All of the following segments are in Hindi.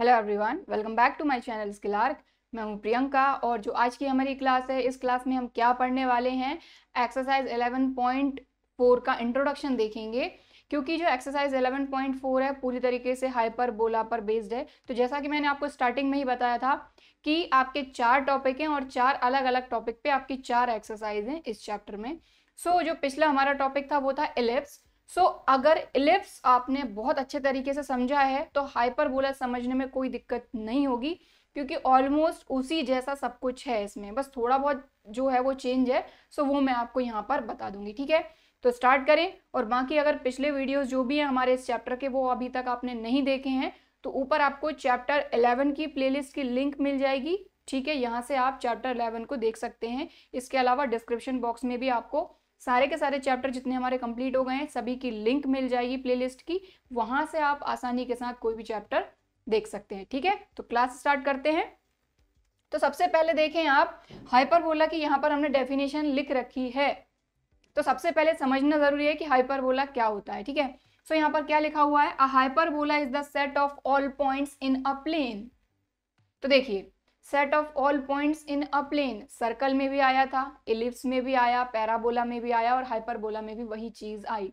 hello everyone welcome back to my channel Skillark मैं हूं प्रियंका और जो आज की हमारी क्लास है इस क्लास में हम क्या पढ़ने वाले हैं एक्सरसाइज 11.4 का इंट्रोडक्शन देखेंगे क्योंकि जो एक्सरसाइज 11.4 है पूरी तरीके से हाइपर बोला पर बेस्ड है तो जैसा कि मैंने आपको स्टार्टिंग में ही बताया था कि आपके चार टॉपिक हैं और चार अलग अलग टॉपिक पे आपकी चार एक्सरसाइज हैं इस चैप्टर में सो so, जो पिछला हमारा टॉपिक था वो था एलिप्स सो so, अगर इलिप्स आपने बहुत अच्छे तरीके से समझा है तो हाइपरबोला समझने में कोई दिक्कत नहीं होगी क्योंकि ऑलमोस्ट उसी जैसा सब कुछ है इसमें बस थोड़ा बहुत जो है वो चेंज है सो so वो मैं आपको यहाँ पर बता दूंगी ठीक है तो स्टार्ट करें और बाकी अगर पिछले वीडियोस जो भी हैं हमारे इस चैप्टर के वो अभी तक आपने नहीं देखे हैं तो ऊपर आपको चैप्टर 11 की प्लेलिस्ट की लिंक मिल जाएगी ठीक है यहाँ से आप चैप्टर 11 को देख सकते हैं इसके अलावा डिस्क्रिप्शन बॉक्स में भी आपको सारे के सारे चैप्टर जितने हमारे कंप्लीट हो गए हैं सभी की लिंक मिल जाएगी प्लेलिस्ट की वहां से आप आसानी के साथ कोई भी चैप्टर देख सकते हैं ठीक है तो क्लास स्टार्ट करते हैं तो सबसे पहले देखें आप हाइपरबोला की यहाँ पर हमने डेफिनेशन लिख रखी है तो सबसे पहले समझना जरूरी है कि हाइपरबोला क्या होता है ठीक है सो यहाँ पर क्या लिखा हुआ है a hyperbola is the set of all points in a plane तो देखिए set of all points in a plane circle में भी आया था इलिप्स में भी आया पैराबोला में भी आया और हाइपरबोला में भी वही चीज आई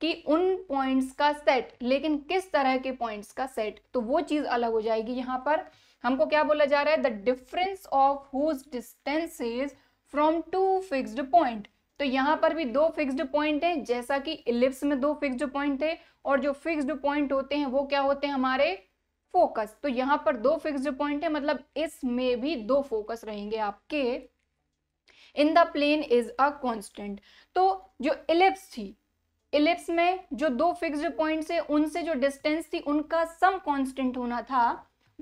कि उन पॉइंट्स का सेट लेकिन किस तरह के पॉइंट्स का सेट तो वो चीज अलग हो जाएगी यहाँ पर हमको क्या बोला जा रहा है the difference of whose distance is from two fixed point तो यहाँ पर भी दो फिक्स्ड पॉइंट हैं जैसा कि इलिप्स में दो फिक्स्ड पॉइंट थे और जो फिक्स्ड पॉइंट होते हैं वो क्या होते हैं हमारे फोकस तो यहाँ पर दो फिक्स पॉइंट है मतलब इसमें भी दो फोकस रहेंगे आपके in the plane is a constant तो जो इलिप्स थी इलिप्स में जो दो फिक्स्ड पॉइंट है उनसे जो डिस्टेंस थी उनका सम कॉन्स्टेंट होना था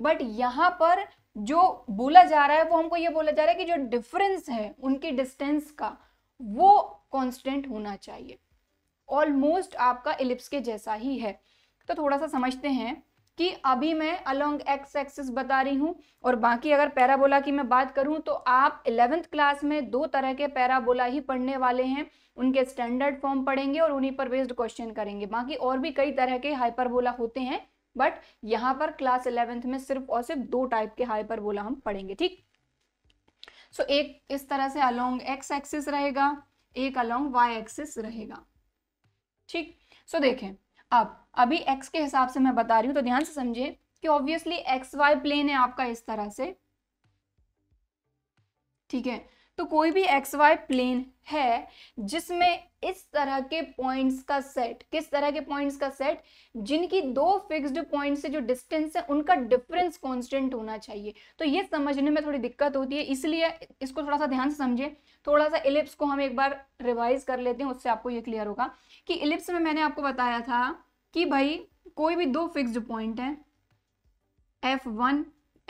बट यहाँ पर जो बोला जा रहा है वो हमको ये बोला जा रहा है कि जो डिफरेंस है उनकी डिस्टेंस का वो कांस्टेंट होना चाहिए ऑलमोस्ट आपका इलिप्स के जैसा ही है तो थोड़ा सा समझते हैं कि अभी मैं अलोंग एक्स एक्सिस बता रही हूँ और बाकी अगर पैराबोला की मैं बात करूँ तो आप इलेवेंथ क्लास में दो तरह के पैराबोला ही पढ़ने वाले हैं उनके स्टैंडर्ड फॉर्म पढ़ेंगे और उन्हीं पर बेस्ड क्वेश्चन करेंगे बाकी और भी कई तरह के हाइपरबोला होते हैं बट यहाँ पर क्लास इलेवेंथ में सिर्फ और सिर्फ दो टाइप के हाइपरबोला हम पढ़ेंगे ठीक सो so, एक इस तरह से अलोंग एक्स एक्सिस रहेगा एक अलोंग वाई एक्सिस रहेगा ठीक सो so, देखें अब अभी x के हिसाब से मैं बता रही हूँ तो ध्यान से समझिए कि ऑब्वियसली एक्स वाई प्लेन है आपका इस तरह से ठीक है तो कोई भी एक्स वाई प्लेन है जिसमें इस तरह के पॉइंट्स का सेट किस तरह के पॉइंट्स का सेट जिनकी दो फिक्स्ड पॉइंट से जो डिस्टेंस है उनका डिफरेंस कांस्टेंट होना चाहिए तो ये समझने में थोड़ी दिक्कत होती है इसलिए इसको थोड़ा सा ध्यान से समझे थोड़ा सा इलिप्स को हम एक बार रिवाइज कर लेते हैं उससे आपको ये क्लियर होगा कि इलिप्स में मैंने आपको बताया था कि भाई कोई भी दो फिक्स्ड पॉइंट हैं एफ वन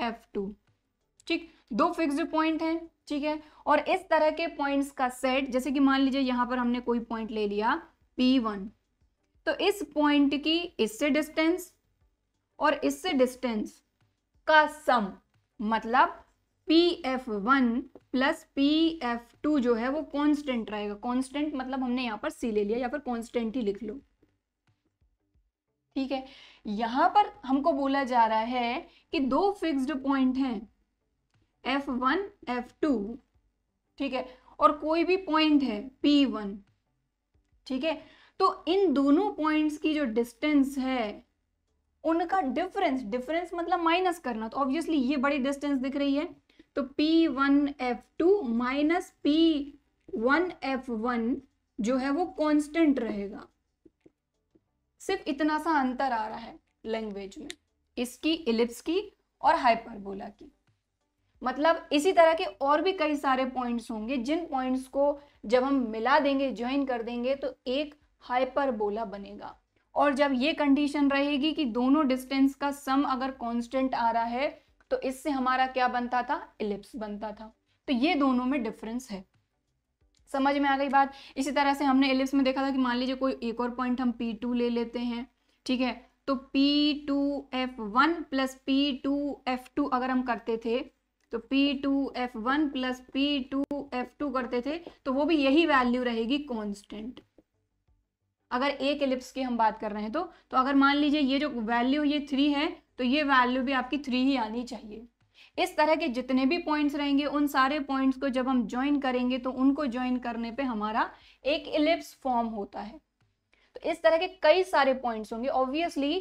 एफ टू ठीक दो फिक्स्ड पॉइंट हैं ठीक है और इस तरह के पॉइंट्स का सेट जैसे कि मान लीजिए यहां पर हमने कोई पॉइंट ले लिया पी वन तो इस पॉइंट की इससे डिस्टेंस और इससे डिस्टेंस का सम मतलब P F one plus P F two जो है वो कांस्टेंट रहेगा कांस्टेंट मतलब हमने यहाँ पर सी ले लिया या फिर कांस्टेंट ही लिख लो ठीक है यहां पर हमको बोला जा रहा है कि दो फिक्स्ड पॉइंट हैं एफ वन एफ टू ठीक है और कोई भी पॉइंट है पी वन ठीक है तो इन दोनों पॉइंट्स की जो डिस्टेंस है उनका डिफरेंस डिफरेंस मतलब माइनस करना तो ऑब्वियसली ये बड़ी डिस्टेंस दिख रही है तो P one F two minus P one F one जो है वो कांस्टेंट रहेगा सिर्फ इतना सा अंतर आ रहा है लैंग्वेज में इसकी इलिप्स की और हाइपरबोला की मतलब इसी तरह के और भी कई सारे पॉइंट्स होंगे जिन पॉइंट्स को जब हम मिला देंगे ज्वाइन कर देंगे तो एक हाइपरबोला बनेगा और जब ये कंडीशन रहेगी कि दोनों डिस्टेंस का सम अगर कांस्टेंट आ रहा है तो इससे हमारा क्या बनता था इलिप्स बनता था तो ये दोनों में डिफरेंस है समझ में आ गई बात इसी तरह से हमने एलिप्स में देखा था कि मान लीजिए कोई एक और पॉइंट हम पी टू ले लेते हैं ठीक है तो P two F one plus P two F two अगर हम करते थे तो P two F one plus P two F two करते थे तो वो भी यही वैल्यू रहेगी कॉन्स्टेंट अगर एक एलिप्स की हम बात कर रहे हैं तो तो अगर मान लीजिए ये जो वैल्यू ये थ्री है तो ये वैल्यू भी आपकी थ्री ही आनी चाहिए इस तरह के जितने भी पॉइंट्स रहेंगे उन सारे पॉइंट्स को जब हम ज्वाइन करेंगे तो उनको ज्वाइन करने पे हमारा एक इलिप्स फॉर्म होता है तो इस तरह के कई सारे पॉइंट्स होंगे obviously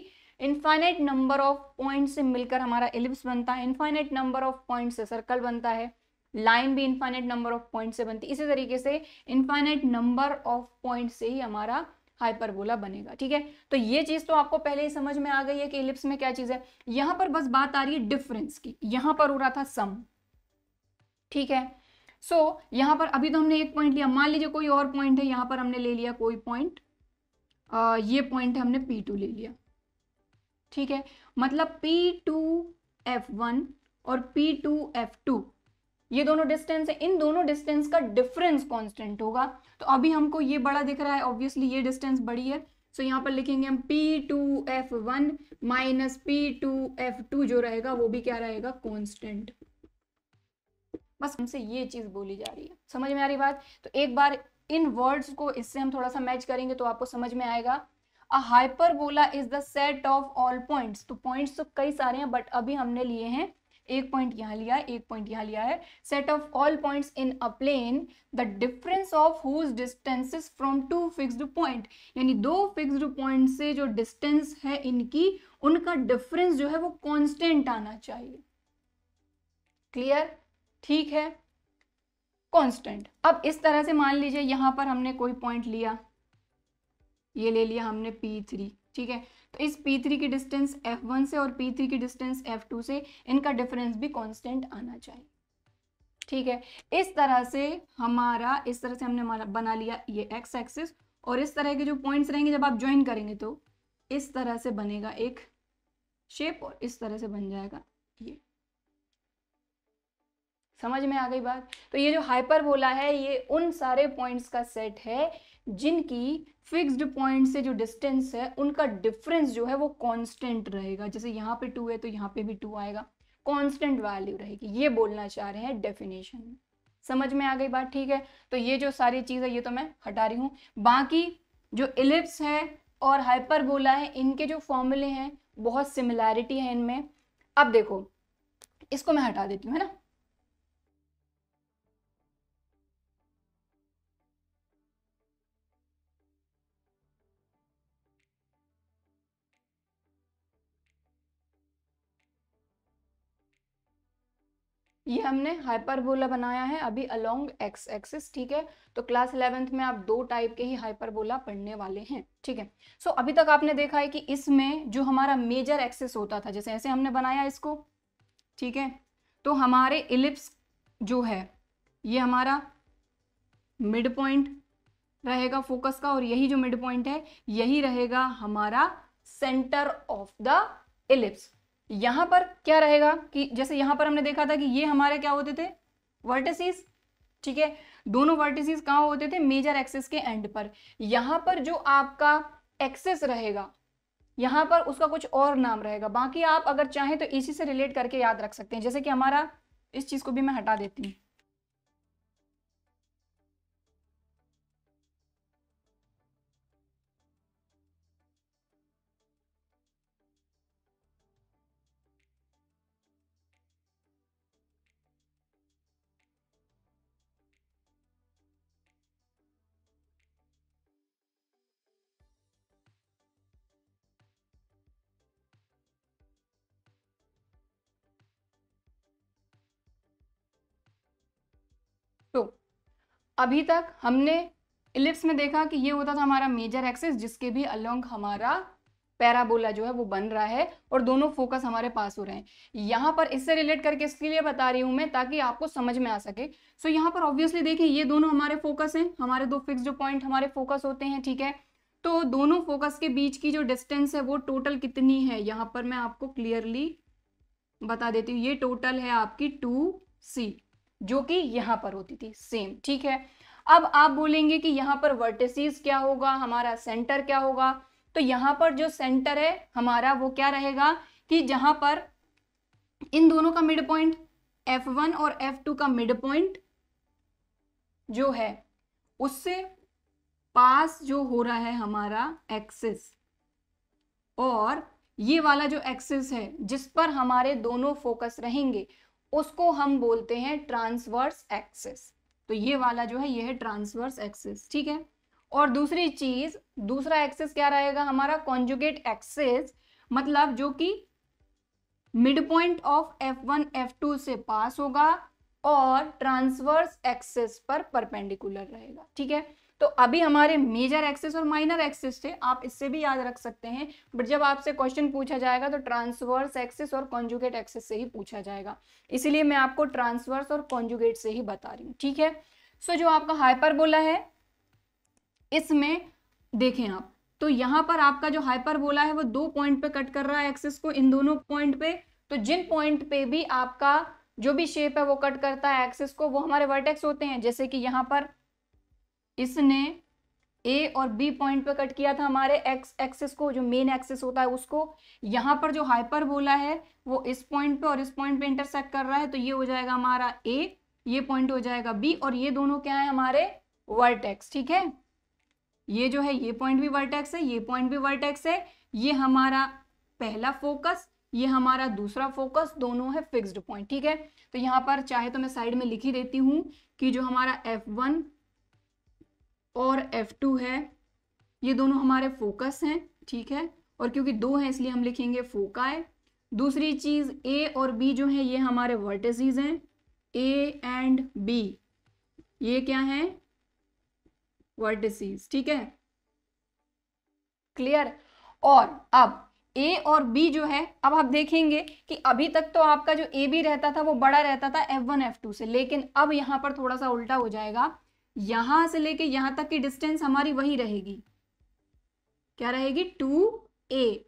infinite number of point से मिलकर हमारा इलिप्स बनता है इन्फाइनाइट नंबर ऑफ पॉइंट से सर्कल बनता है लाइन भी इन्फाइनाइट नंबर ऑफ पॉइंट से बनती है इसी तरीके से इन्फाइनाइट नंबर ऑफ पॉइंट से ही हमारा हाइपरबोला बनेगा ठीक है तो ये चीज तो आपको पहले ही समझ में आ गई है कि इलिप्स में क्या चीज है यहां पर बस बात आ रही है डिफरेंस की यहां पर हो रहा था सम ठीक है सो so, यहां पर अभी तो हमने एक पॉइंट लिया मान लीजिए कोई और पॉइंट है यहां पर हमने ले लिया कोई पॉइंट ये पॉइंट हमने पी टू ले लिया ठीक है मतलब पी टू एफ वन और पी टू एफ टू ये दोनों डिस्टेंस है इन दोनों डिस्टेंस का डिफरेंस कॉन्स्टेंट होगा तो अभी हमको ये बड़ा दिख रहा है ऑब्वियसली ये डिस्टेंस बड़ी है सो so, यहाँ पर लिखेंगे हम P two F one minus P two F two जो रहेगा वो भी क्या रहेगा कॉन्स्टेंट बस हमसे ये चीज़ बोली जा रही है समझ में आ रही बात तो एक बार इन वर्ड्स को इससे हम थोड़ा सा मैच करेंगे तो आपको समझ में आएगा a hyperbola is the set of all points तो पॉइंट्स तो कई सारे हैं बट अभी हमने लिए हैं एक पॉइंट यहाँ लिया है एक पॉइंट यहाँ लिया है set of all points in a plane the difference of whose distances from two fixed point यानी दो फिक्स्ड पॉइंट से जो डिस्टेंस है इनकी उनका डिफरेंस जो है वो कांस्टेंट आना चाहिए क्लियर ठीक है कांस्टेंट अब इस तरह से मान लीजिए यहां पर हमने कोई पॉइंट लिया ये ले लिया हमने पी थ्री ठीक है तो इस P3 की डिस्टेंस F1 से और P3 की डिस्टेंस F2 से इनका डिफरेंस भी कांस्टेंट आना चाहिए ठीक है इस तरह से हमारा इस तरह से हमने बना लिया ये x एक्सिस और इस तरह के जो पॉइंट्स रहेंगे जब आप ज्वाइन करेंगे तो इस तरह से बनेगा एक शेप और इस तरह से बन जाएगा ये समझ में आ गई बात तो ये जो हाइपर है ये उन सारे पॉइंट्स का सेट है जिनकी फिक्स्ड पॉइंट से जो डिस्टेंस है उनका डिफरेंस जो है वो कांस्टेंट रहेगा जैसे यहाँ पे टू है तो यहाँ पे भी टू आएगा कांस्टेंट वैल्यू रहेगी ये बोलना चाह रहे हैं डेफिनेशन में समझ में आ गई बात ठीक है तो ये जो सारी चीज़ है ये तो मैं हटा रही हूँ बाकी जो इलिप्स है और बोला है इनके जो फॉर्मूले हैं बहुत सिमिलैरिटी है इनमें अब देखो इसको मैं हटा देती हूँ है ना ये हमने हाइपरबोला बनाया है अभी अलोंग एक्स एक्सिस ठीक है तो क्लास इलेवेंथ में आप दो टाइप के ही हाइपरबोला पढ़ने वाले हैं ठीक है सो so, अभी तक आपने देखा है कि इसमें जो हमारा मेजर एक्सिस होता था जैसे ऐसे हमने बनाया इसको ठीक है तो हमारे इलिप्स जो है ये हमारा मिड पॉइंट रहेगा फोकस का और यही जो मिड पॉइंट है यही रहेगा हमारा सेंटर ऑफ द इलिप्स यहाँ पर क्या रहेगा कि जैसे यहां पर हमने देखा था कि ये हमारे क्या होते थे वर्टिसेस ठीक है दोनों वर्टिस कहाँ होते थे मेजर एक्सेस के एंड पर यहां पर जो आपका एक्सेस रहेगा यहां पर उसका कुछ और नाम रहेगा बाकी आप अगर चाहें तो इसी से रिलेट करके याद रख सकते हैं जैसे कि हमारा इस चीज़ को भी मैं हटा देती हूँ अभी तक हमने इलिप्स में देखा कि ये होता था हमारा मेजर एक्सिस जिसके भी अलोंग हमारा पैराबोला जो है वो बन रहा है और दोनों फोकस हमारे पास हो रहे हैं यहाँ पर इससे रिलेट करके इसके लिए बता रही हूँ मैं ताकि आपको समझ में आ सके सो so, यहाँ पर ऑब्वियसली देखें ये दोनों हमारे फोकस हैं हमारे दो फिक्स जो पॉइंट हमारे फोकस होते हैं ठीक है तो दोनों फोकस के बीच की जो डिस्टेंस है वो टोटल कितनी है यहाँ पर मैं आपको क्लियरली बता देती हूँ ये टोटल है आपकी टू सी जो कि यहां पर होती थी सेम ठीक है अब आप बोलेंगे कि यहां पर वर्टेसीज क्या होगा हमारा सेंटर क्या होगा तो यहां पर जो सेंटर है हमारा वो क्या रहेगा कि जहां पर इन दोनों का मिड पॉइंट एफ वन और एफ टू का मिड पॉइंट जो है उससे पास जो हो रहा है हमारा एक्सिस और ये वाला जो एक्सिस है जिस पर हमारे दोनों फोकस रहेंगे उसको हम बोलते हैं ट्रांसवर्स एक्सिस तो ये वाला जो है ये है ट्रांसवर्स एक्सिस ठीक है और दूसरी चीज दूसरा एक्सिस क्या रहेगा हमारा कॉन्जुगेट एक्सिस मतलब जो कि mid point of F one F two से पास होगा और ट्रांसवर्स एक्सेस पर परपेंडिकुलर रहेगा ठीक है तो अभी हमारे मेजर एक्सेस और माइनर एक्सेस थे आप इससे भी याद रख सकते हैं बट जब आपसे क्वेश्चन पूछा जाएगा तो ट्रांसवर्स एक्सेस और कॉन्जुगेट एक्सेस से ही पूछा जाएगा इसीलिए मैं आपको ट्रांसवर्स और कॉन्जुगेट से ही बता रही हूँ ठीक है सो so, जो आपका हाइपर है इसमें देखें आप तो यहां पर आपका जो हाइपरबोला है वो दो पॉइंट पे कट कर रहा है एक्सेस को इन दोनों पॉइंट पे तो जिन पॉइंट पे भी आपका जो भी शेप है वो कट करता है एक्सिस को वो हमारे वर्टेक्स होते हैं जैसे कि यहाँ पर इसने ए और बी पॉइंट पे कट किया था हमारे एक्स एक्सिस को जो मेन एक्सिस होता है उसको यहां पर जो हाइपर बोला है वो इस पॉइंट पे और इस पॉइंट पे इंटरसेक्ट कर रहा है तो ये हो जाएगा हमारा ए ये पॉइंट हो जाएगा बी और ये दोनों क्या है हमारे वर्टेक्स ठीक है ये जो है ये पॉइंट भी वर्टेक्स है ये पॉइंट भी वर्टेक्स है ये हमारा पहला फोकस ये हमारा दूसरा फोकस दोनों है फिक्स्ड पॉइंट ठीक है तो यहाँ पर चाहे तो मैं साइड में लिख ही देती हूँ कि जो हमारा एफ वन और F2 है ये दोनों हमारे फोकस हैं ठीक है और क्योंकि दो हैं इसलिए हम लिखेंगे फोकाए दूसरी चीज़ ए और बी जो है ये हमारे वर्टिसीज हैं ए एंड बी ये क्या है वर्टिसीज ठीक है क्लियर और अब ए और बी जो है अब आप देखेंगे कि अभी तक तो आपका जो ए बी रहता था वो बड़ा रहता था एफ वन एफ टू से लेकिन अब यहां पर थोड़ा सा उल्टा हो जाएगा यहां से लेके यहां तक की डिस्टेंस हमारी वही रहेगी क्या रहेगी टू ए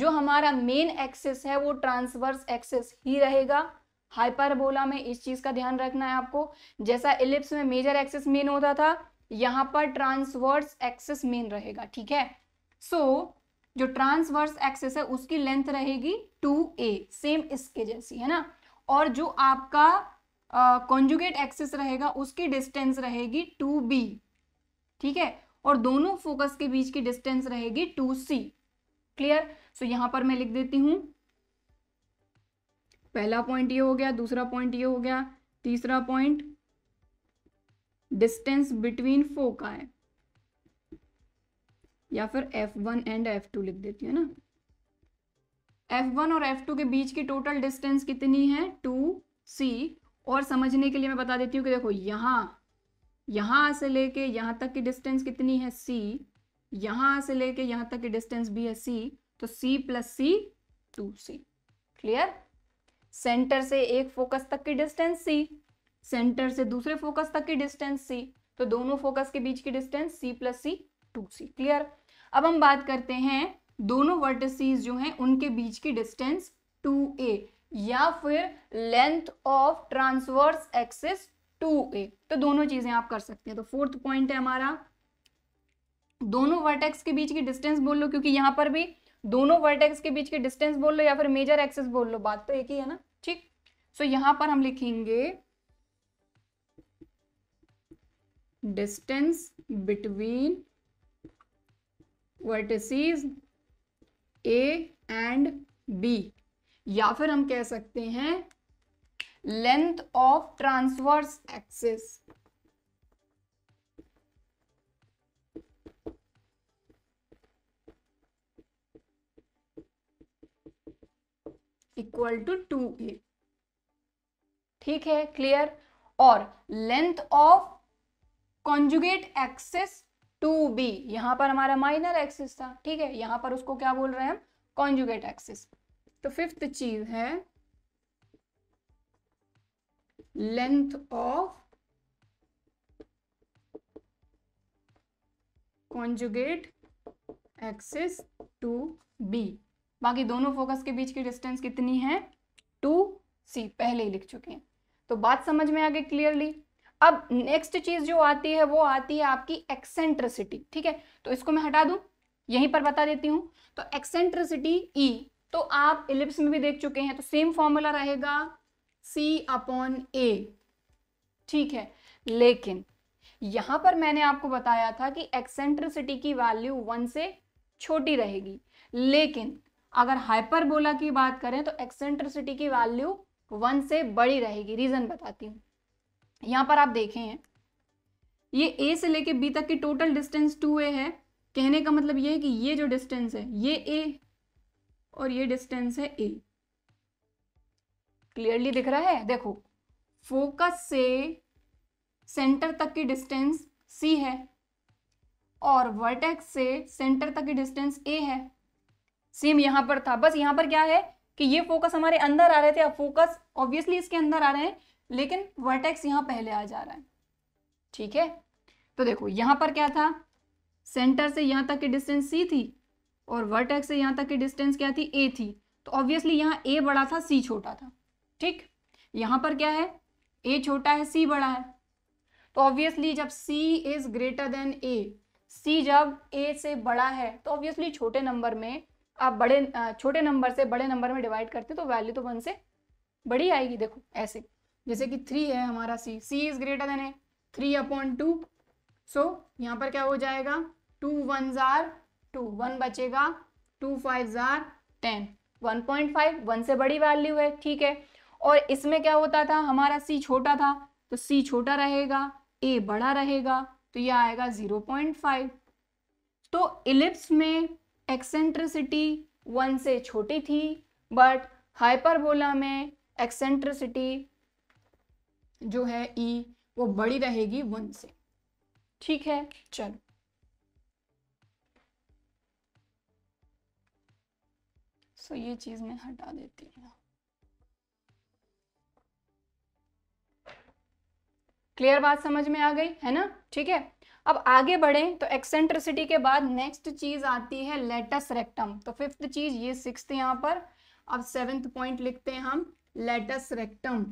जो हमारा मेन एक्सेस है वो ट्रांसवर्स एक्सेस ही रहेगा हाइपरबोला में इस चीज़ का ध्यान रखना है आपको जैसा इलिप्स में मेजर एक्सेस मेन होता था यहां पर ट्रांसवर्स एक्सेस मेन रहेगा ठीक है सो so, जो ट्रांसवर्स एक्सेस है उसकी लेंथ रहेगी टू ए सेम इसके जैसी है ना और जो आपका कॉन्जुगेट एक्सिस रहेगा उसकी डिस्टेंस रहेगी टू बी ठीक है और दोनों फोकस के बीच की डिस्टेंस रहेगी टू सी क्लियर सो यहां पर मैं लिख देती हूं पहला पॉइंट ये हो गया दूसरा पॉइंट ये हो गया तीसरा पॉइंट डिस्टेंस बिटवीन फोकाए या फिर F one and F two लिख देती है ना एफ वन और एफ टू के बीच की टोटल डिस्टेंस कितनी है टू सी और समझने के लिए मैं बता देती हूँ कि देखो यहाँ यहाँ से लेके यहाँ तक की डिस्टेंस कितनी है c यहाँ से लेके यहाँ तक की डिस्टेंस भी है c तो c plus C two C clear centre से एक फोकस तक की डिस्टेंस c सेंटर से दूसरे फोकस तक की डिस्टेंस c तो दोनों फोकस के बीच की distance c plus C two C clear अब हम बात करते हैं दोनों वर्टिसीज जो हैं उनके बीच की डिस्टेंस टू ए या फिर length of transverse axis two a तो दोनों चीजें आप कर सकते हैं तो फोर्थ पॉइंट है हमारा दोनों वर्टेक्स के बीच की डिस्टेंस बोल लो क्योंकि यहां पर भी दोनों वर्टेक्स के बीच की डिस्टेंस बोल लो या फिर मेजर एक्सिस बोल लो बात तो एक ही है ना ठीक सो so, पर हम लिखेंगे distance between vertices A and B या फिर हम कह सकते हैं length of transverse axis equal to two a ठीक है क्लियर और length of conjugate axis two b यहां पर हमारा माइनर एक्सेस था ठीक है यहां पर उसको क्या बोल रहे हैं हम कॉन्जुगेट एक्सेस तो फिफ्थ चीज है length of conjugate axis two b बाकी दोनों फोकस के बीच की डिस्टेंस कितनी है टू सी पहले ही लिख चुके हैं तो बात समझ में आ गई क्लियरली अब नेक्स्ट चीज जो आती है वो आती है आपकी एक्सेंट्रिसिटी ठीक है तो इसको मैं हटा दूं यहीं पर बता देती हूं तो एक्सेंट्रिसिटी ई e तो आप इलिप्स में भी देख चुके हैं तो सेम फॉर्मूला रहेगा सी अपॉन ए ठीक है लेकिन यहां पर मैंने आपको बताया था कि एक्सेंट्रिसिटी की वैल्यू वन से छोटी रहेगी लेकिन अगर हाइपरबोला की बात करें तो एक्सेंट्रिसिटी की वैल्यू वन से बड़ी रहेगी रीजन बताती हूं यहां पर आप देखे हैं ये ए से लेके बी तक की टोटल डिस्टेंस टू ए है कहने का मतलब ये है कि ये जो डिस्टेंस है ये ए और ये डिस्टेंस है ए क्लियरली दिख रहा है देखो फोकस से सेंटर तक की डिस्टेंस सी है और वर्टेक्स से सेंटर तक की डिस्टेंस ए है सेम यहां पर था बस यहां पर क्या है कि ये फोकस हमारे अंदर आ रहे थे अब फोकस ऑब्वियसली इसके अंदर आ रहे हैं लेकिन वर्टेक्स यहां पहले आ जा रहा है ठीक है तो देखो यहां पर क्या था सेंटर से यहां तक की डिस्टेंस सी थी और वर्टेक्स से यहाँ तक की डिस्टेंस क्या थी ए थी तो ऑब्वियसली यहाँ ए बड़ा था सी छोटा था ठीक यहाँ पर क्या है ए छोटा है सी बड़ा है तो ऑब्वियसली जब c is greater than a c जब ए से बड़ा है तो ऑब्वियसली छोटे नंबर में आप बड़े छोटे नंबर से बड़े नंबर में डिवाइड करते तो वैल्यू तो वन से बड़ी आएगी देखो ऐसे जैसे कि थ्री है हमारा c c is greater than a three upon two so यहाँ पर क्या हो जाएगा टू वन जार टू वन बचेगा टू फाइव ज़ार ten one point five one से बड़ी वैल्यू है ठीक है और इसमें क्या होता था हमारा सी छोटा था तो सी छोटा रहेगा ए बड़ा रहेगा तो यह आएगा ज़ीरो पॉइंट फाइव तो इलिप्स में एक्सेंट्रिसिटी वन से छोटी थी बट हाइपरबोला में एक्सेंट्रिसिटी जो है ई e, वो बड़ी रहेगी वन से ठीक है चलो सो ये चीज़ मैं हटा देती हूँ क्लियर बात समझ में आ गई है ना ठीक है अब आगे बढ़े तो एक्सेंट्रिसिटी के बाद नेक्स्ट चीज़ आती है लेटस रेक्टम तो फिफ्थ चीज़ ये सिक्स यहां पर अब सेवेंथ पॉइंट लिखते हैं हम लेटस रेक्टम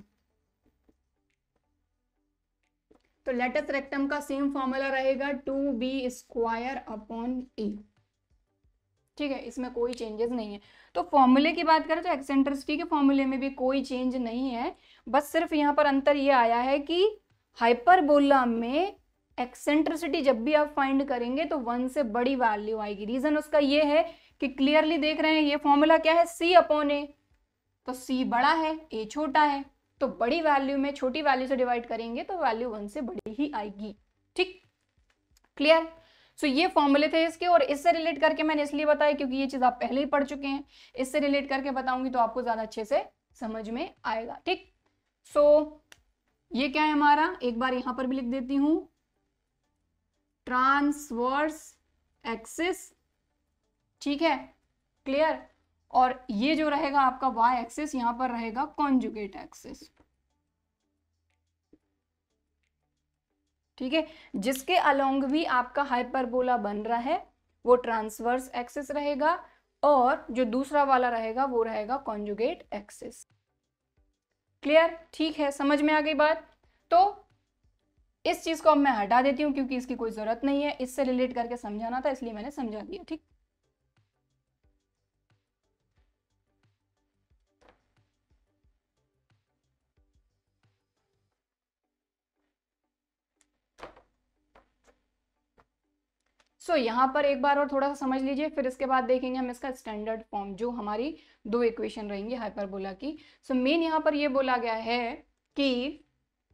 तो लेटस रेक्टम का सेम फॉर्मूला रहेगा two b square upon a ठीक है इसमें कोई चेंजेस नहीं है तो फॉर्मूले की बात करें तो एक्सेंट्रिसिटी के फॉर्मूले में भी कोई चेंज नहीं है बस सिर्फ यहाँ पर अंतर ये आया है कि हाइपरबोला में एक्सेंट्रिसिटी जब भी आप फाइंड करेंगे तो वन से बड़ी वैल्यू आएगी रीजन उसका ये है कि क्लियरली देख रहे हैं ये फॉर्मूला क्या है सी अपोन ए तो सी बड़ा है ए छोटा है तो बड़ी वैल्यू में छोटी वैल्यू से डिवाइड करेंगे तो वैल्यू वन से बड़ी ही आएगी ठीक क्लियर सो ये फॉर्मूले थे इसके और इससे रिलेट करके मैंने इसलिए बताया क्योंकि ये चीज़ आप पहले ही पढ़ चुके हैं इससे रिलेट करके बताऊंगी तो आपको ज़्यादा अच्छे से समझ में आएगा ठीक सो so, ये क्या है हमारा एक बार यहां पर भी लिख देती हूं ट्रांसवर्स एक्सिस ठीक है क्लियर और ये जो रहेगा आपका वाई एक्सिस यहां पर रहेगा कॉन्जुगेट एक्सिस ठीक है जिसके अलोंग भी आपका हाइपरबोला बन रहा है वो ट्रांसवर्स एक्सिस रहेगा और जो दूसरा वाला रहेगा वो रहेगा कॉन्जुगेट एक्सिस क्लियर ठीक है समझ में आ गई बात तो इस चीज़ को अब मैं हटा देती हूं क्योंकि इसकी कोई ज़रूरत नहीं है इससे रिलेट करके समझाना था इसलिए मैंने समझा दिया ठीक सो so, यहाँ पर एक बार और थोड़ा सा समझ लीजिए फिर इसके बाद देखेंगे हम इसका स्टैंडर्ड फॉर्म जो हमारी दो इक्वेशन रहेंगी हाइपरबोला की सो so, मेन यहाँ पर ये यह बोला गया है कि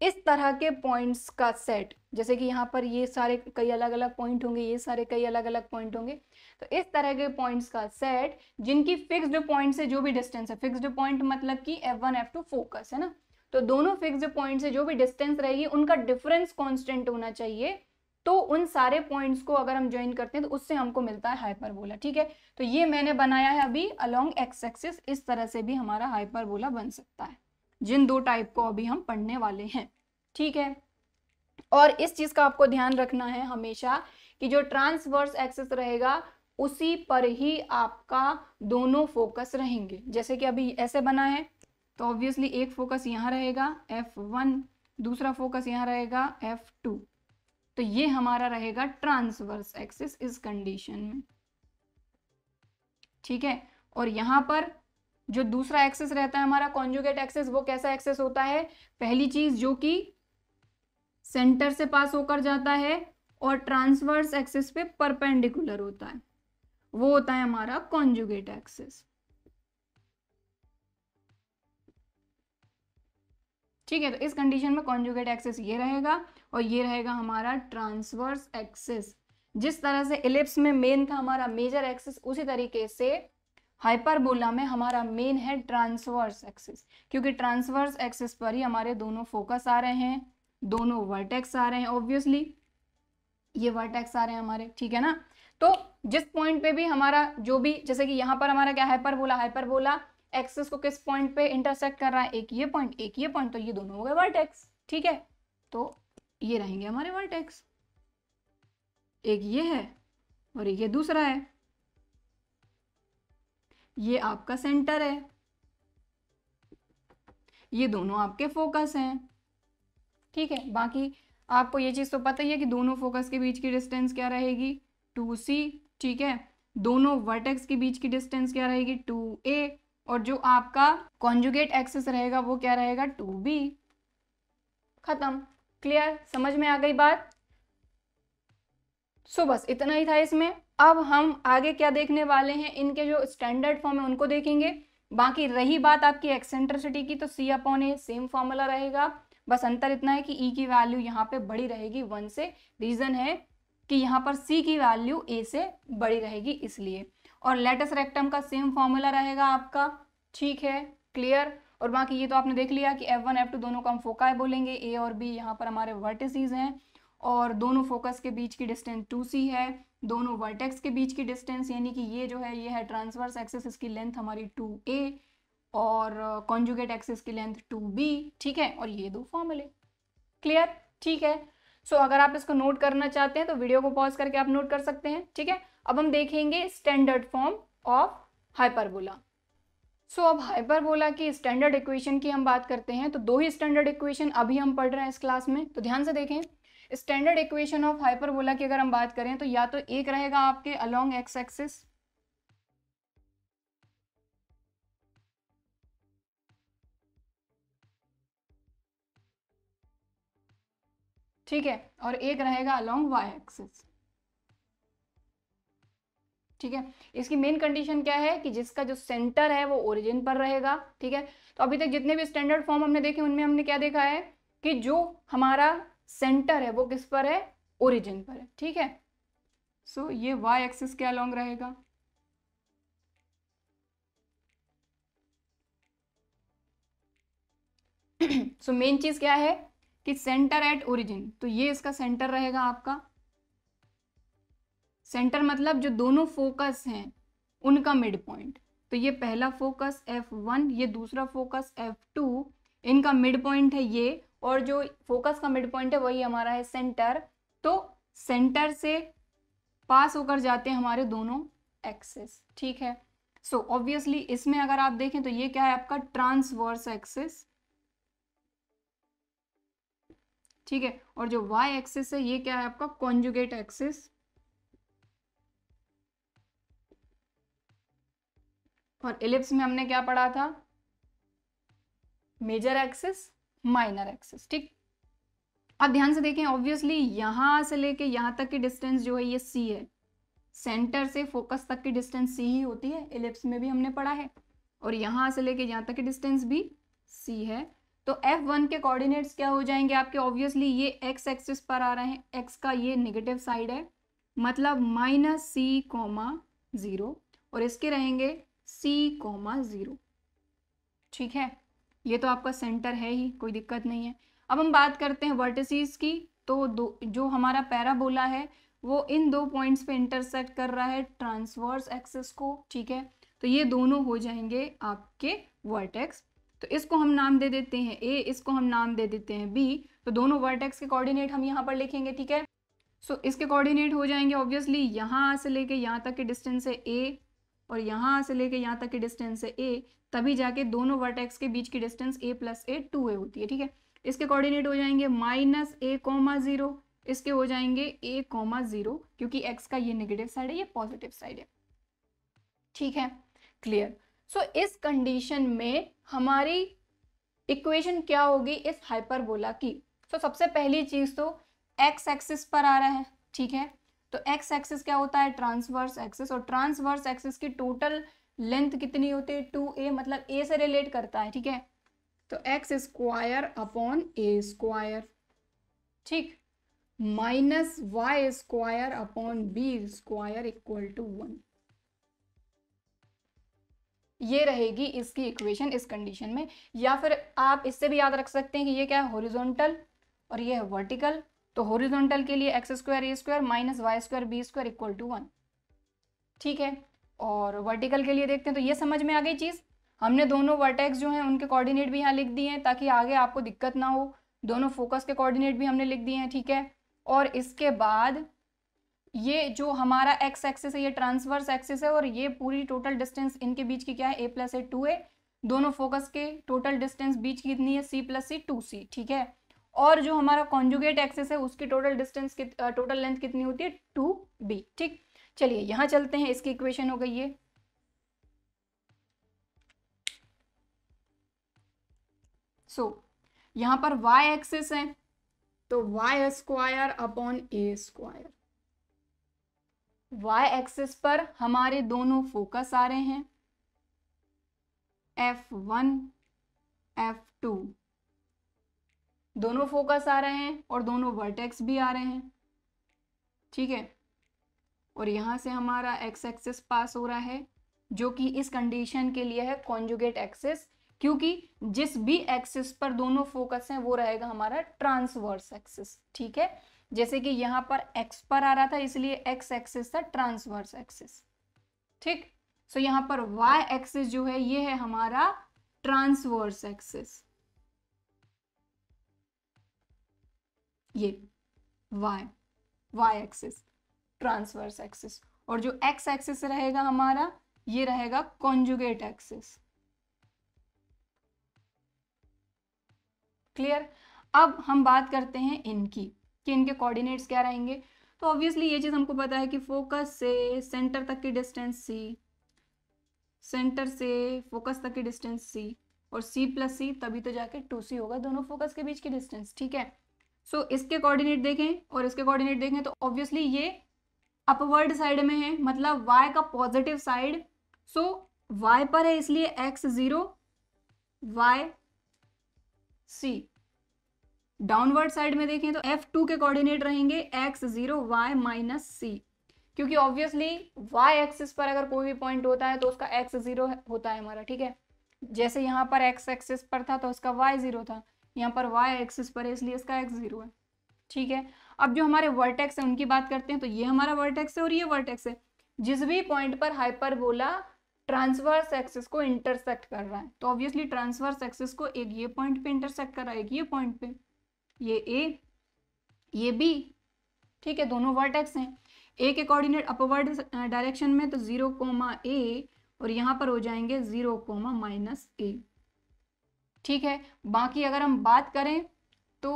इस तरह के पॉइंट्स का सेट जैसे कि यहाँ पर ये सारे कई अलग अलग पॉइंट होंगे ये सारे कई अलग अलग पॉइंट होंगे तो इस तरह के पॉइंट्स का सेट जिनकी फिक्स्ड पॉइंट से जो भी डिस्टेंस है फिक्स्ड पॉइंट मतलब कि F one F two focus है ना तो दोनों फिक्स्ड पॉइंट से जो भी डिस्टेंस रहेगी उनका डिफरेंस कॉन्स्टेंट होना चाहिए तो उन सारे पॉइंट्स को अगर हम ज्वाइन करते हैं तो उससे हमको मिलता है हाइपरबोला ठीक है तो ये मैंने बनाया है अभी अलोंग एक्स एक्सिस इस तरह से भी हमारा हाइपरबोला बन सकता है जिन दो टाइप को अभी हम पढ़ने वाले हैं ठीक है और इस चीज का आपको ध्यान रखना है हमेशा कि जो ट्रांसवर्स एक्सेस रहेगा उसी पर ही आपका दोनों फोकस रहेंगे जैसे कि अभी ऐसे बना है तो ऑब्वियसली एक फोकस यहाँ रहेगा F1 दूसरा फोकस यहाँ रहेगा F2 तो ये हमारा रहेगा ट्रांसवर्स एक्सिस इस कंडीशन में ठीक है और यहां पर जो दूसरा एक्सेस रहता है हमारा कॉन्जुगेट एक्सेस वो कैसा एक्सेस होता है पहली चीज जो कि सेंटर से पास होकर जाता है और ट्रांसवर्स एक्सेस पे परपेंडिकुलर होता है वो होता है हमारा कॉन्जुगेट एक्सेस ठीक है तो इस कंडीशन में कॉन्जुगेट एक्सेस ये रहेगा और ये रहेगा हमारा ट्रांसवर्स एक्सिस जिस तरह से इलिप्स में मेन था हमारा मेजर एक्सिस उसी तरीके से हाइपरबोला में हमारा मेन है ट्रांसवर्स एक्सिस क्योंकि ट्रांसवर्स एक्सिस पर ही हमारे दोनों फोकस आ रहे हैं दोनों वर्टेक्स आ रहे हैं ऑब्वियसली ये वर्टेक्स आ रहे हैं हमारे ठीक है ना तो जिस पॉइंट पे भी हमारा जो भी जैसे कि यहाँ पर हमारा क्या हाइपरबोला हाइपरबोला एक्सिस को किस पॉइंट पे इंटरसेक्ट कर रहा है एक ये पॉइंट एक ये पॉइंट तो ये दोनों हो गए वर्टेक्स ठीक है तो ये रहेंगे हमारे वर्टेक्स एक ये है और ये दूसरा है ये आपका सेंटर है ये दोनों आपके फोकस हैं ठीक है बाकी आपको ये चीज़ तो पता ही है कि दोनों फोकस के बीच की डिस्टेंस क्या रहेगी टू सी ठीक है दोनों वर्टेक्स के बीच की डिस्टेंस क्या रहेगी टू ए और जो आपका कॉन्जुगेट एक्सेस रहेगा वो क्या रहेगा टू बी खत्म क्लियर समझ में आ गई बात सो so, बस इतना ही था इसमें अब हम आगे क्या देखने वाले हैं इनके जो स्टैंडर्ड फॉर्म है उनको देखेंगे बाकी रही बात आपकी एक्सेंट्रिसिटी की तो c upon a same formula रहेगा बस अंतर इतना है कि ई e की वैल्यू यहाँ पे बड़ी रहेगी वन से रीज़न है कि यहाँ पर सी की वैल्यू ए से बड़ी रहेगी इसलिए और लेटेस्ट रेक्टम का सेम फॉर्मूला रहेगा आपका ठीक है क्लियर और बाकी ये तो आपने देख लिया कि F1 F2 दोनों को हम फोकाए बोलेंगे ए और बी यहाँ पर हमारे वर्टिसज हैं और दोनों फोकस के बीच की डिस्टेंस टू सी है दोनों वर्टेक्स के बीच की डिस्टेंस यानी कि ये जो है ये है ट्रांसवर्स एक्सेस इसकी लेंथ हमारी टू ए और कॉन्जुगेट एक्सेस की लेंथ टू बी ठीक है और ये दो फॉर्मूले क्लियर ठीक है सो so, अगर आप इसको नोट करना चाहते हैं तो वीडियो को पॉज करके आप नोट कर सकते हैं ठीक है अब हम देखेंगे standard form of hyperbola so so, अब हाइपरबोला की स्टैंडर्ड इक्वेशन की हम बात करते हैं तो दो ही स्टैंडर्ड इक्वेशन अभी हम पढ़ रहे हैं इस क्लास में तो ध्यान से देखें स्टैंडर्ड इक्वेशन ऑफ हाइपरबोला की अगर हम बात करें तो या तो एक रहेगा आपके अलोंग एक्स एक्सिस ठीक है और एक रहेगा अलोंग वाई एक्सिस ठीक है इसकी मेन कंडीशन क्या है कि जिसका जो सेंटर है वो ओरिजिन पर रहेगा ठीक है तो अभी तक जितने भी स्टैंडर्ड फॉर्म हमने देखे उनमें हमने क्या देखा है कि जो हमारा सेंटर है वो किस पर है ओरिजिन पर है ठीक है सो so, ये वाई एक्सिस क्या लॉन्ग रहेगा सो मेन चीज क्या है कि सेंटर एट ओरिजिन तो ये इसका सेंटर रहेगा आपका सेंटर मतलब जो दोनों फोकस हैं उनका मिड पॉइंट तो ये पहला फोकस एफ वन ये दूसरा फोकस एफ टू इनका मिड पॉइंट है ये और जो फोकस का मिड पॉइंट है वही हमारा है सेंटर तो सेंटर से पास होकर जाते हैं हमारे दोनों एक्सेस ठीक है सो so, ऑब्वियसली इसमें अगर आप देखें तो ये क्या है आपका ट्रांसवर्स एक्सेस ठीक है और जो वाई एक्सेस है ये क्या है आपका कॉन्जुगेट एक्सेस और इलिप्स में हमने क्या पढ़ा था मेजर एक्सिस माइनर एक्सिस ठीक अब ध्यान से देखें ऑब्वियसली यहां से लेके यहां तक की डिस्टेंस जो है ये सी है सेंटर से फोकस तक की डिस्टेंस सी ही होती है इलिप्स में भी हमने पढ़ा है और यहां से लेके यहां तक की डिस्टेंस भी सी है तो एफ वन के कोऑर्डिनेट्स क्या हो जाएंगे आपके ऑब्वियसली ये एक्स एक्सिस पर आ रहे हैं एक्स का ये नेगेटिव साइड है मतलब माइनस सी कॉमा ज़ीरो और इसके रहेंगे सी कोमा ज़ीरो ठीक है ये तो आपका सेंटर है ही कोई दिक्कत नहीं है अब हम बात करते हैं वर्टिसीज की तो दो जो हमारा पैराबोला है वो इन दो पॉइंट्स पे इंटरसेक्ट कर रहा है ट्रांसवर्स एक्सेस को ठीक है तो ये दोनों हो जाएंगे आपके वर्टेक्स तो इसको हम नाम दे देते हैं ए इसको हम नाम दे देते हैं बी तो दोनों वर्टेक्स के कोऑर्डिनेट हम यहाँ पर लिखेंगे ठीक है सो so, इसके कोऑर्डिनेट हो जाएंगे ऑब्वियसली यहाँ से लेके यहाँ तक के डिस्टेंस है ए और यहाँ से लेके यहाँ तक की डिस्टेंस है ए तभी जाके दोनों वर्टेक्स के बीच की distance a plus a two a होती है ठीक है इसके कोऑर्डिनेट हो जाएंगे माइनस ए कॉमा ज़ीरो इसके हो जाएंगे ए कॉमा ज़ीरो क्योंकि एक्स का ये निगेटिव साइड है ये पॉजिटिव साइड है ठीक है क्लियर सो so, इस कंडीशन में हमारी इक्वेशन क्या होगी इस हाइपरबोला की सो so, सबसे पहली चीज़ तो एक्स एक्सिस पर आ रहा है ठीक है तो एक्स एक्सिस क्या होता है ट्रांसवर्स एक्सिस और ट्रांसवर्स एक्सिस की टोटल लेंथ कितनी होती है टू ए मतलब ए से रिलेट करता है ठीक है तो x square upon a square ठीक minus y square upon b square equal to one ये रहेगी इसकी इक्वेशन इस कंडीशन में या फिर आप इससे भी याद रख सकते हैं कि ये क्या है हॉरिजॉन्टल और ये है वर्टिकल तो होरिजोनटल के लिए x square a square minus y square b square equal to one ठीक है और वर्टिकल के लिए देखते हैं तो ये समझ में आ गई चीज़ हमने दोनों वर्टेक्स जो हैं उनके कोऑर्डिनेट भी यहाँ लिख दिए हैं ताकि आगे आपको दिक्कत ना हो दोनों फोकस के कोऑर्डिनेट भी हमने लिख दिए हैं ठीक है और इसके बाद ये जो हमारा एक्स एक्सिस है ये ट्रांसवर्स एक्सिस है और ये पूरी टोटल डिस्टेंस इनके बीच की क्या है ए प्लस ए टू ए दोनों फोकस के टोटल डिस्टेंस बीच की कितनी है सी प्लस सी टू सी ठीक है और जो हमारा कॉन्जुगेट एक्सेस है उसकी टोटल डिस्टेंस टोटल लेंथ कितनी होती है टू बी ठीक चलिए यहां चलते हैं इसकी इक्वेशन हो गई ये सो so, यहां पर y एक्सेस है तो y square upon a square y axis पर हमारे दोनों फोकस आ रहे हैं F1, F2 दोनों फोकस आ रहे हैं और दोनों वर्टेक्स भी आ रहे हैं ठीक है और यहाँ से हमारा एक्स एक्सिस पास हो रहा है जो कि इस कंडीशन के लिए है कॉन्जुगेट एक्सेस क्योंकि जिस भी एक्सिस पर दोनों फोकस हैं वो रहेगा हमारा ट्रांसवर्स एक्सिस ठीक है जैसे कि यहाँ पर एक्स पर आ रहा था इसलिए एक्स एक्सिस था ट्रांसवर्स एक्सिस ठीक सो so यहाँ पर वाई एक्सिस जो है ये है हमारा ट्रांसवर्स एक्सिस ये y y axis transverse axis और जो एक्स एक्सिस रहेगा हमारा ये रहेगा कॉन्जुगेट एक्सिस क्लियर अब हम बात करते हैं इनकी कि इनके कोऑर्डिनेट्स क्या रहेंगे तो ऑब्वियसली ये चीज़ हमको पता है कि फोकस से सेंटर तक की डिस्टेंस सी सेंटर से फोकस तक की डिस्टेंस सी और सी प्लस सी तभी तो जाके टू सी होगा दोनों फोकस के बीच की डिस्टेंस ठीक है सो so, इसके कोऑर्डिनेट देखें और इसके कोऑर्डिनेट देखें तो ऑब्वियसली ये अपवर्ड साइड में है मतलब वाई का पॉजिटिव साइड सो वाई पर है इसलिए x zero y c downward side में देखें तो एफ टू के कोऑर्डिनेट रहेंगे x zero y minus c क्योंकि ऑब्वियसली वाई एक्सिस पर अगर कोई भी पॉइंट होता है तो उसका एक्स जीरो होता है हमारा ठीक है जैसे यहाँ पर एक्स एक्सिस पर था तो उसका वाई जीरो था यहाँ पर y एक्सिस पर है इसलिए इसका x जीरो है ठीक है अब जो हमारे वर्टेक्स है उनकी बात करते हैं तो ये हमारा वर्टेक्स है और ये वर्टेक्स है जिस भी पॉइंट पर हाइपरबोला ट्रांसवर्स एक्सिस को इंटरसेक्ट कर रहा है तो ऑब्वियसली ट्रांसवर्स एक्सिस को एक ये पॉइंट पे इंटरसेक्ट कर रहा है एक ये पॉइंट पे ये ए ये बी ठीक है दोनों वर्टेक्स हैं ए के कोऑर्डिनेट अपवर्ड डायरेक्शन में तो जीरो कोमा ए और यहाँ पर हो जाएंगे जीरो कोमा माइनस ए ठीक है बाकी अगर हम बात करें तो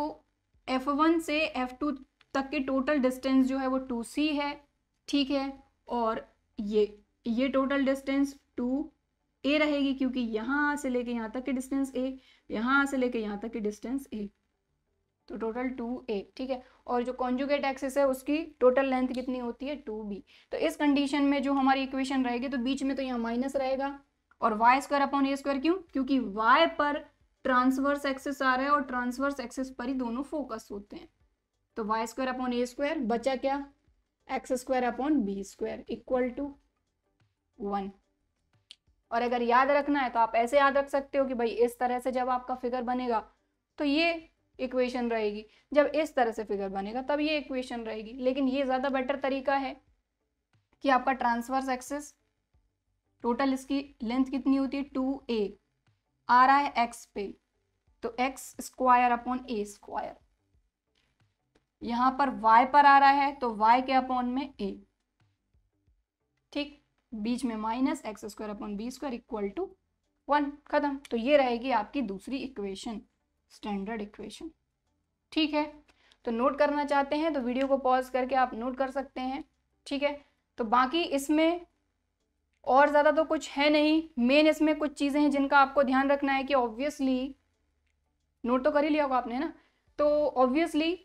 F1 से F2 तक की टोटल डिस्टेंस जो है वो 2c है ठीक है और ये ये टोटल डिस्टेंस 2a रहेगी क्योंकि यहाँ से लेके यहाँ तक की डिस्टेंस a यहाँ से लेके यहाँ तक की डिस्टेंस a तो टोटल टू ए ठीक है और जो कॉन्जुगेट एक्सेस है उसकी टोटल लेंथ कितनी होती है टू बी तो इस कंडीशन में जो हमारी इक्वेशन रहेगी तो बीच में तो यहाँ माइनस रहेगा और y square upon a square क्यों क्योंकि वाई पर ट्रांसवर्स एक्सेस आ रहा है और ट्रांसवर्स एक्सेस पर ही दोनों फोकस होते हैं तो y square upon a square बचा क्या x square upon b square equal to one और अगर याद रखना है तो आप ऐसे याद रख सकते हो कि भाई इस तरह से जब आपका फिगर बनेगा तो ये इक्वेशन रहेगी जब इस तरह से फिगर बनेगा तब ये इक्वेशन रहेगी लेकिन ये ज़्यादा बेटर तरीका है कि आपका ट्रांसवर्स एक्सेस टोटल इसकी लेंथ कितनी होती है टू ए आ रहा है एक्स पे तो x square upon a square यहां पर वाई पर आ रहा है तो वाई के अपॉन में ए ठीक बीच में minus x square upon b square equal to one खत्म तो ये रहेगी आपकी दूसरी इक्वेशन स्टैंडर्ड इक्वेशन ठीक है तो नोट करना चाहते हैं तो वीडियो को पॉज करके आप नोट कर सकते हैं ठीक है तो बाकी इसमें और ज़्यादा तो कुछ है नहीं मेन इसमें कुछ चीज़ें हैं जिनका आपको ध्यान रखना है कि ऑब्वियसली नोट तो कर ही लिया होगा आपने ना तो ऑब्वियसली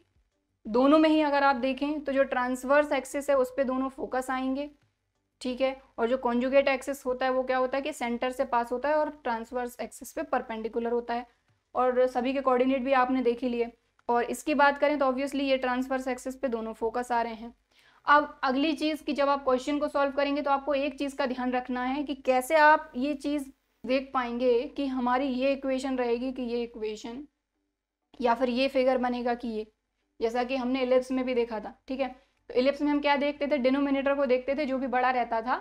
दोनों में ही अगर आप देखें तो जो ट्रांसवर्स एक्सेस है उस पर दोनों फोकस आएंगे ठीक है और जो कॉन्जुगेट एक्सेस होता है वो क्या होता है कि सेंटर से पास होता है और ट्रांसवर्स एक्सेस पे परपेंडिकुलर होता है और सभी के कोऑर्डिनेट भी आपने देख ही लिए और इसकी बात करें तो ऑब्वियसली ये ट्रांसवर्स एक्सेस पे दोनों फोकस आ रहे हैं अब अगली चीज़ की जब आप क्वेश्चन को सॉल्व करेंगे तो आपको एक चीज़ का ध्यान रखना है कि कैसे आप ये चीज़ देख पाएंगे कि हमारी ये इक्वेशन रहेगी कि ये इक्वेशन या फिर ये फिगर बनेगा कि ये जैसा कि हमने इलिप्स में भी देखा था ठीक है तो इलिप्स में हम क्या देखते थे डिनोमिनेटर को देखते थे जो भी बड़ा रहता था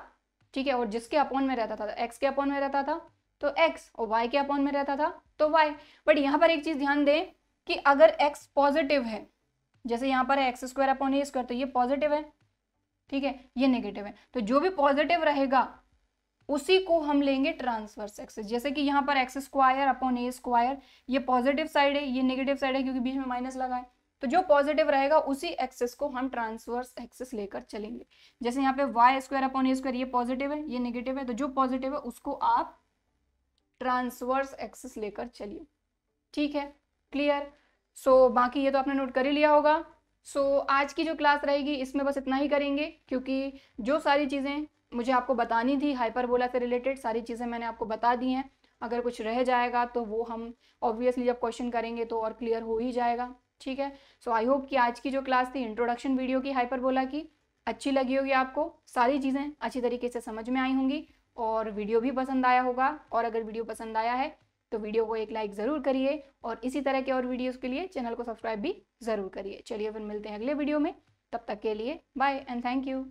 ठीक है और जिसके अपॉन में रहता था एक्स के अपॉन में रहता था तो एक्स और वाई के अपॉन में रहता था तो वाई बट तो यहाँ पर एक चीज़ ध्यान दें कि अगर एक्स पॉजिटिव है जैसे यहाँ पर है x square upon a square तो ये पॉजिटिव है ठीक है ये नेगेटिव है तो जो भी पॉजिटिव रहेगा उसी को हम लेंगे ट्रांसवर्स एक्स जैसे कि यहाँ पर x square upon a square ये पॉजिटिव साइड है ये नेगेटिव साइड है क्योंकि बीच में माइनस लगा है तो जो पॉजिटिव रहेगा उसी एक्सेस को हम ट्रांसवर्स एक्सेस लेकर चलेंगे जैसे यहाँ पे y square upon a square ये पॉजिटिव है ये नेगेटिव है तो जो पॉजिटिव है उसको आप ट्रांसवर्स एक्सेस लेकर चलिए ठीक है क्लियर सो so, बाकी ये तो आपने नोट कर ही लिया होगा सो so, आज की जो क्लास रहेगी इसमें बस इतना ही करेंगे क्योंकि जो सारी चीज़ें मुझे आपको बतानी थी हाइपरबोला से रिलेटेड सारी चीज़ें मैंने आपको बता दी हैं अगर कुछ रह जाएगा तो वो हम ऑब्वियसली जब क्वेश्चन करेंगे तो और क्लियर हो ही जाएगा ठीक है सो आई होप कि आज की जो क्लास थी इंट्रोडक्शन वीडियो की हाइपरबोला की अच्छी लगी होगी आपको सारी चीज़ें अच्छी तरीके से समझ में आई होंगी और वीडियो भी पसंद आया होगा और अगर वीडियो पसंद आया है तो वीडियो को एक लाइक ज़रूर करिए और इसी तरह के और वीडियोज़ के लिए चैनल को सब्सक्राइब भी ज़रूर करिए चलिए फिर मिलते हैं अगले वीडियो में तब तक के लिए बाय एंड थैंक यू